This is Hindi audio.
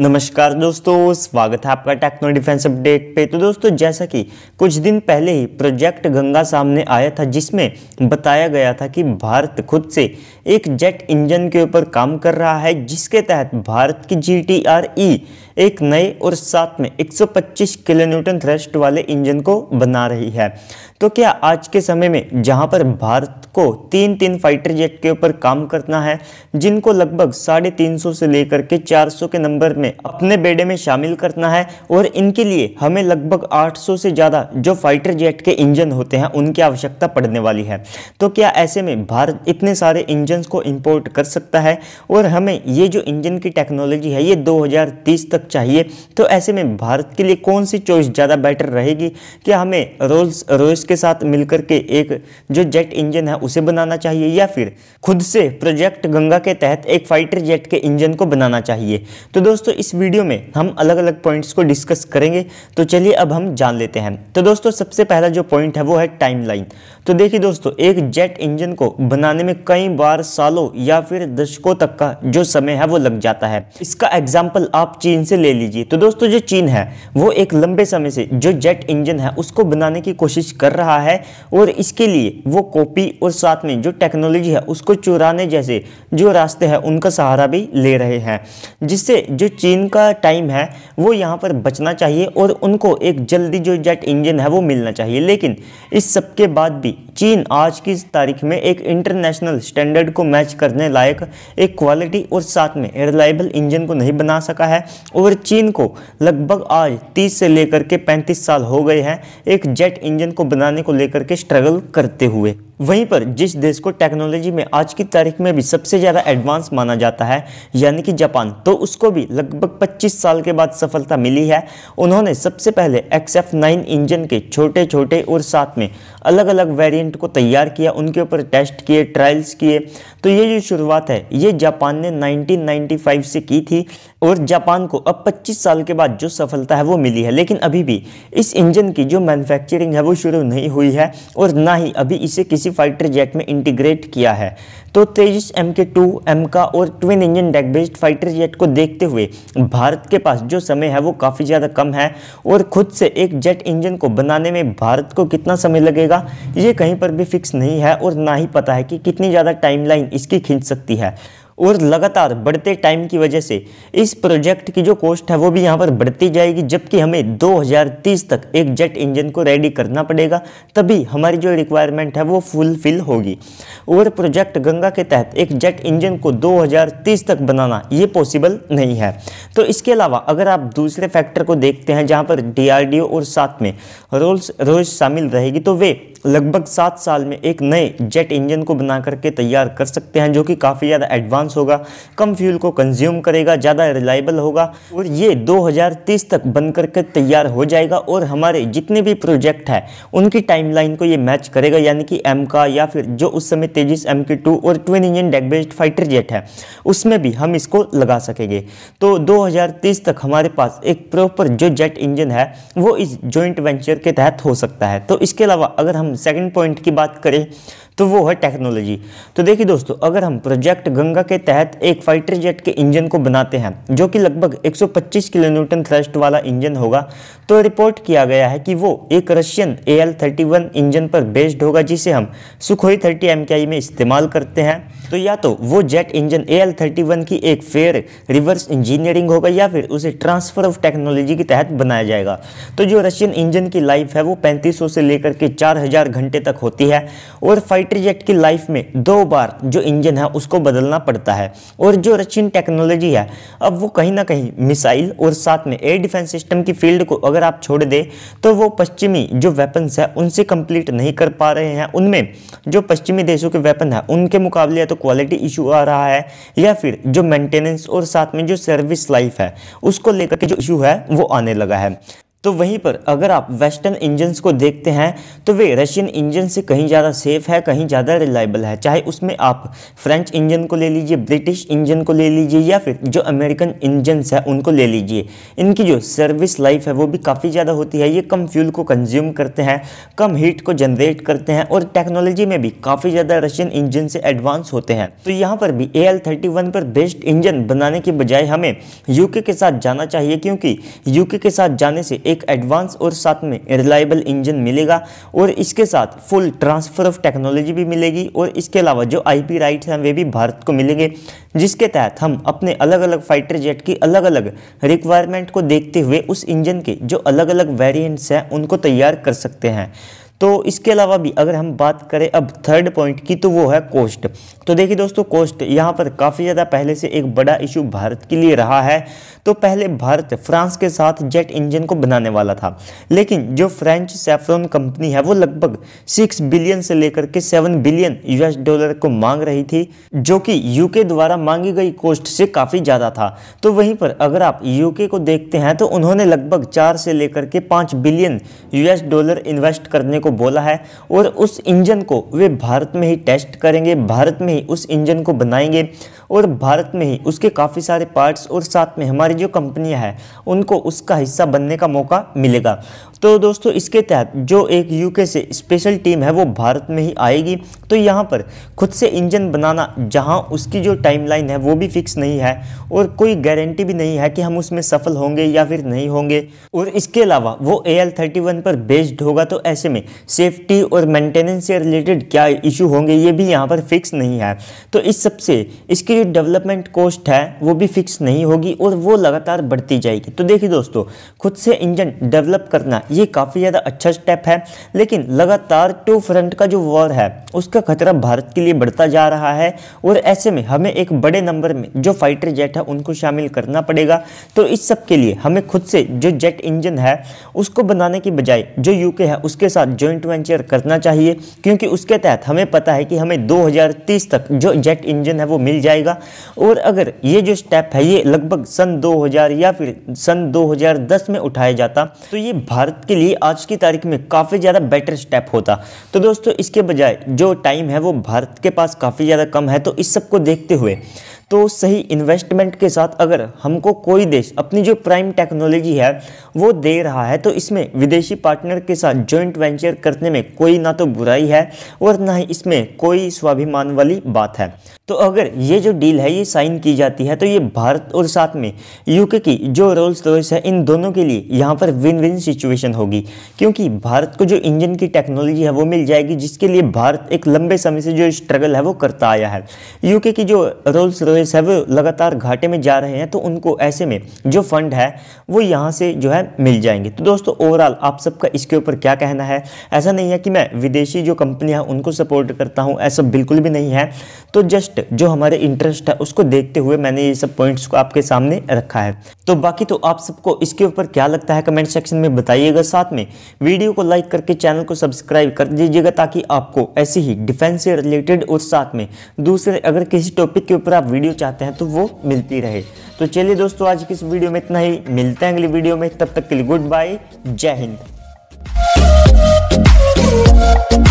नमस्कार दोस्तों स्वागत है आपका टेक्नो डिफेंस अपडेट पे तो दोस्तों जैसा कि कुछ दिन पहले ही प्रोजेक्ट गंगा सामने आया था जिसमें बताया गया था कि भारत खुद से एक जेट इंजन के ऊपर काम कर रहा है जिसके तहत भारत की जी टी आर ई एक नए और साथ में 125 किलो न्यूटन थ्रेस्ट वाले इंजन को बना रही है तो क्या आज के समय में जहां पर भारत को तीन तीन फाइटर जेट के ऊपर काम करना है जिनको लगभग साढ़े तीन सौ से लेकर के 400 के नंबर में अपने बेड़े में शामिल करना है और इनके लिए हमें लगभग 800 से ज़्यादा जो फाइटर जेट के इंजन होते हैं उनकी आवश्यकता पड़ने वाली है तो क्या ऐसे में भारत इतने सारे इंजन को इम्पोर्ट कर सकता है और हमें ये जो इंजन की टेक्नोलॉजी है ये दो तक चाहिए तो ऐसे में भारत के लिए कौन सी चॉइस ज़्यादा बेटर रहेगी कि हमें रोल्स रोयस के साथ मिलकर के एक जो जेट इंजन है उसे बनाना चाहिए या फिर खुद से प्रोजेक्ट गंगा के तहत एक फाइटर जेट के इंजन को बनाना चाहिए तो दोस्तों इस वीडियो में हम अलग अलग पॉइंट्स को डिस्कस करेंगे तो चलिए अब हम जान लेते हैं तो दोस्तों सबसे पहला जो पॉइंट है वो है टाइम तो देखिए दोस्तों एक जेट इंजन को बनाने में कई बार सालों या फिर दशकों तक का जो समय है वो लग जाता है इसका एग्जाम्पल आप चीन से से ले लीजिए तो दोस्तों जो चीन है वो एक लंबे समय से जो जेट इंजन है उसको बनाने की कोशिश कर रहा है और इसके लिए वो कॉपी और साथ में जो टेक्नोलॉजी है उसको चुराने जैसे जो रास्ते हैं उनका सहारा भी ले रहे हैं जिससे जो चीन का टाइम है वो यहाँ पर बचना चाहिए और उनको एक जल्दी जो जेट इंजन है वो मिलना चाहिए लेकिन इस सब के बाद भी चीन आज की तारीख में एक इंटरनेशनल स्टैंडर्ड को मैच करने लायक एक क्वालिटी और साथ में रिलायबल इंजन को नहीं बना सका है और ओवर चीन को लगभग आज 30 से लेकर के 35 साल हो गए हैं एक जेट इंजन को बनाने को लेकर के स्ट्रगल करते हुए वहीं पर जिस देश को टेक्नोलॉजी में आज की तारीख में भी सबसे ज़्यादा एडवांस माना जाता है यानी कि जापान तो उसको भी लगभग 25 साल के बाद सफलता मिली है उन्होंने सबसे पहले एक्स एफ नाइन इंजन के छोटे छोटे और साथ में अलग अलग वेरिएंट को तैयार किया उनके ऊपर टेस्ट किए ट्रायल्स किए तो ये जो शुरुआत है ये जापान ने नाइनटीन से की थी और जापान को अब पच्चीस साल के बाद जो सफलता है वो मिली है लेकिन अभी भी इस इंजन की जो मैन्युफैक्चरिंग है वो शुरू नहीं हुई है और ना ही अभी इसे किसी किसी फाइटर जेट में इंटीग्रेट किया है तो Tejas M K two M का और twin engine deck based fighter jet को देखते हुए भारत के पास जो समय है वो काफ़ी ज़्यादा कम है और खुद से एक जेट इंजन को बनाने में भारत को कितना समय लगेगा ये कहीं पर भी फिक्स नहीं है और ना ही पता है कि कितनी ज़्यादा टाइमलाइन इसकी खींच सकती है और लगातार बढ़ते टाइम की वजह से इस प्रोजेक्ट की जो कॉस्ट है वो भी यहाँ पर बढ़ती जाएगी जबकि हमें 2030 तक एक जेट इंजन को रेडी करना पड़ेगा तभी हमारी जो रिक्वायरमेंट है वो फुलफिल होगी और प्रोजेक्ट गंगा के तहत एक जेट इंजन को 2030 तक बनाना ये पॉसिबल नहीं है तो इसके अलावा अगर आप दूसरे फैक्टर को देखते हैं जहाँ पर डी और साथ में रोल्स रोज शामिल रहेगी तो वे लगभग सात साल में एक नए जेट इंजन को बना करके तैयार कर सकते हैं जो कि काफ़ी ज़्यादा एडवांस होगा कम फ्यूल को कंज्यूम करेगा ज़्यादा रिलायबल होगा और ये 2030 तक बन करके तैयार हो जाएगा और हमारे जितने भी प्रोजेक्ट हैं उनकी टाइमलाइन को ये मैच करेगा यानी कि एम का या फिर जो उस समय तेजिस एम के टू और twin engine deck based fighter jet है उसमें भी हम इसको लगा सकेंगे तो दो तक हमारे पास एक प्रॉपर जो जेट इंजन है वो इस जॉइंट वेंचर के तहत हो सकता है तो इसके अलावा अगर हम सेकंड पॉइंट की बात करें तो वो है टेक्नोलॉजी तो देखिए दोस्तों अगर हम प्रोजेक्ट गंगा के तहत एक फाइटर जेट के इंजन को बनाते हैं जो कि लगभग 125 किलो न्यूटन थ्रस्ट वाला इंजन होगा तो रिपोर्ट किया गया है कि वो एक रशियन ए एल इंजन पर बेस्ड होगा जिसे हम सुखोई थर्टी एम में इस्तेमाल करते हैं तो या तो वो जेट इंजन ए एल की एक फेयर रिवर्स इंजीनियरिंग होगा या फिर उसे ट्रांसफर ऑफ टेक्नोलॉजी के तहत बनाया जाएगा तो जो रशियन इंजन की लाइफ है वो पैंतीस से लेकर के चार घंटे तक होती है और फाइट फाइटर जेट की लाइफ में दो बार जो इंजन है उसको बदलना पड़ता है और जो रशियन टेक्नोलॉजी है अब वो कहीं ना कहीं मिसाइल और साथ में एयर डिफेंस सिस्टम की फील्ड को अगर आप छोड़ दें तो वो पश्चिमी जो वेपन्स है उनसे कंप्लीट नहीं कर पा रहे हैं उनमें जो पश्चिमी देशों के वेपन है उनके मुकाबले या तो क्वालिटी इशू आ रहा है या फिर जो मेंटेनेंस और साथ में जो सर्विस लाइफ है उसको लेकर के जो इशू है वो आने लगा है तो वहीं पर अगर आप वेस्टर्न इंजन्स को देखते हैं तो वे रशियन इंजन से कहीं ज़्यादा सेफ़ है कहीं ज़्यादा रिलायबल है चाहे उसमें आप फ्रेंच इंजन को ले लीजिए ब्रिटिश इंजन को ले लीजिए या फिर जो अमेरिकन इंजन्स है उनको ले लीजिए इनकी जो सर्विस लाइफ है वो भी काफ़ी ज़्यादा होती है ये कम फ्यूल को कंज्यूम करते हैं कम हीट को जनरेट करते हैं और टेक्नोलॉजी में भी काफ़ी ज़्यादा रशियन इंजन से एडवांस होते हैं तो यहाँ पर भी ए एल थर्टी वन पर बेस्ट इंजन बनाने के बजाय हमें यूके के साथ जाना चाहिए क्योंकि यूके के साथ जाने से एक एक एडवांस और साथ में रिलायबल इंजन मिलेगा और इसके साथ फुल ट्रांसफ़र ऑफ टेक्नोलॉजी भी मिलेगी और इसके अलावा जो आईपी राइट्स हैं वे भी भारत को मिलेंगे जिसके तहत हम अपने अलग अलग फाइटर जेट की अलग अलग रिक्वायरमेंट को देखते हुए उस इंजन के जो अलग अलग वेरियंट्स हैं उनको तैयार कर सकते हैं तो इसके अलावा भी अगर हम बात करें अब थर्ड पॉइंट की तो वो है कोस्ट तो देखिए दोस्तों कोस्ट यहाँ पर काफ़ी ज़्यादा पहले से एक बड़ा इशू भारत के लिए रहा है तो पहले भारत फ्रांस के साथ जेट इंजन को बनाने वाला था लेकिन जो फ्रेंच सेफ्रोन कंपनी है वो लगभग सिक्स बिलियन से लेकर के सेवन बिलियन यूएस डॉलर को मांग रही थी जो कि यूके द्वारा मांगी गई कोस्ट से काफ़ी ज़्यादा था तो वहीं पर अगर आप यूके को देखते हैं तो उन्होंने लगभग चार से लेकर के पाँच बिलियन यूएस डॉलर इन्वेस्ट करने को को बोला है और उस इंजन को वे भारत में ही टेस्ट करेंगे भारत में ही उस इंजन को बनाएंगे और भारत में ही उसके काफ़ी सारे पार्ट्स और साथ में हमारी जो कंपनियां हैं उनको उसका हिस्सा बनने का मौका मिलेगा तो दोस्तों इसके तहत जो एक यूके से स्पेशल टीम है वो भारत में ही आएगी तो यहाँ पर खुद से इंजन बनाना जहाँ उसकी जो टाइमलाइन है वो भी फिक्स नहीं है और कोई गारंटी भी नहीं है कि हम उसमें सफल होंगे या फिर नहीं होंगे और इसके अलावा वो ए एल थर्टी वन पर बेस्ड होगा तो ऐसे में सेफ्टी और मेंटेनेंस से रिलेटेड क्या इशू होंगे ये भी यहाँ पर फिक्स नहीं है तो इस सबसे इसकी की जो डेवलपमेंट कॉस्ट है वो भी फिक्स नहीं होगी और वो लगातार बढ़ती जाएगी तो देखिए दोस्तों खुद से इंजन डेवलप करना ये काफ़ी ज़्यादा अच्छा स्टेप है लेकिन लगातार टू फ्रंट का जो वॉर है उसका खतरा भारत के लिए बढ़ता जा रहा है और ऐसे में हमें एक बड़े नंबर में जो फाइटर जेट है उनको शामिल करना पड़ेगा तो इस सब के लिए हमें खुद से जो जेट इंजन है उसको बनाने की बजाय जो यूके है उसके साथ जॉइंट वेंचर करना चाहिए क्योंकि उसके तहत हमें पता है कि हमें 2030 तक जो जेट इंजन है वो मिल जाएगा जाएगा और अगर ये जो स्टेप है ये लगभग सन 2000 या फिर सन 2010 में उठाया जाता तो ये भारत के लिए आज की तारीख में काफ़ी ज़्यादा बेटर स्टेप होता तो दोस्तों इसके बजाय जो टाइम है वो भारत के पास काफ़ी ज़्यादा कम है तो इस सब को देखते हुए तो सही इन्वेस्टमेंट के साथ अगर हमको कोई देश अपनी जो प्राइम टेक्नोलॉजी है वो दे रहा है तो इसमें विदेशी पार्टनर के साथ जॉइंट वेंचर करने में कोई ना तो बुराई है और ना ही इसमें कोई स्वाभिमान वाली बात है तो अगर ये जो डील है ये साइन की जाती है तो ये भारत और साथ में यूके की जो रोल्स रॉयस है इन दोनों के लिए यहाँ पर विन विन सिचुएशन होगी क्योंकि भारत को जो इंजन की टेक्नोलॉजी है वो मिल जाएगी जिसके लिए भारत एक लंबे समय से जो स्ट्रगल है वो करता आया है यूके की जो रोल्स रॉयस एम्प्लॉयज़ है वो लगातार घाटे में जा रहे हैं तो उनको ऐसे में जो फंड है वो यहाँ से जो है मिल जाएंगे तो दोस्तों ओवरऑल आप सबका इसके ऊपर क्या कहना है ऐसा नहीं है कि मैं विदेशी जो कंपनियाँ उनको सपोर्ट करता हूँ ऐसा बिल्कुल भी नहीं है तो जस्ट जो हमारे इंटरेस्ट है उसको देखते हुए मैंने ये सब पॉइंट्स को आपके सामने रखा है तो बाकी तो आप सबको इसके ऊपर क्या लगता है कमेंट सेक्शन में बताइएगा साथ में वीडियो को लाइक करके चैनल को सब्सक्राइब कर दीजिएगा ताकि आपको ऐसी ही डिफेंस से रिलेटेड और साथ में दूसरे अगर किसी टॉपिक के ऊपर आप वीडियो वीडियो चाहते हैं तो वो मिलती रहे तो चलिए दोस्तों आज की इस वीडियो में इतना ही मिलते हैं अगली वीडियो में तब तक के लिए गुड बाय जय हिंद